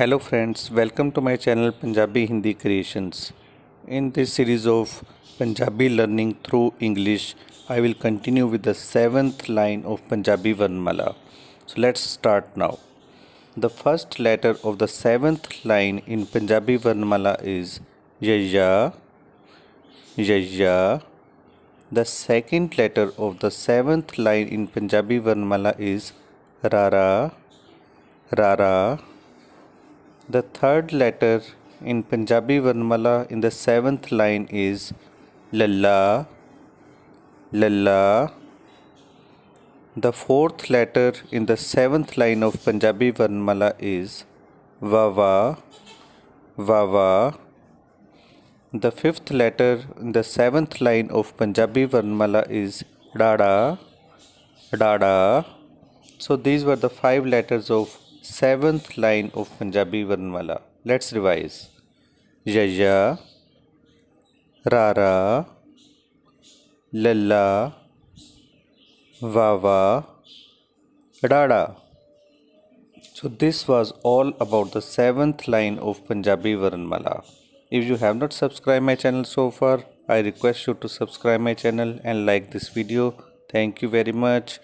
Hello friends, welcome to my channel Punjabi Hindi Creations. In this series of Punjabi learning through English, I will continue with the seventh line of Punjabi Vanmala. So let's start now. The first letter of the seventh line in Punjabi Vanmala is Yaya, Yaya. The second letter of the seventh line in Punjabi Vanmala is Rara, Rara. The third letter in Punjabi Varnamala in the seventh line is Lalla, Lalla. The fourth letter in the seventh line of Punjabi Varnamala is Vava, Vava. The fifth letter in the seventh line of Punjabi Varnamala is Dada, Dada. So these were the five letters of seventh line of Punjabi Varnamala. Let's revise. Yaya, Rara, Lalla, Vava, Dada. So this was all about the seventh line of Punjabi Varnamala. If you have not subscribed my channel so far, I request you to subscribe my channel and like this video. Thank you very much.